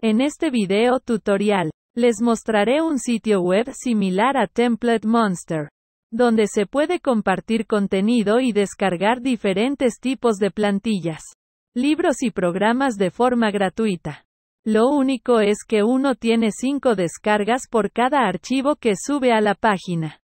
En este video tutorial, les mostraré un sitio web similar a Template Monster, donde se puede compartir contenido y descargar diferentes tipos de plantillas, libros y programas de forma gratuita. Lo único es que uno tiene 5 descargas por cada archivo que sube a la página.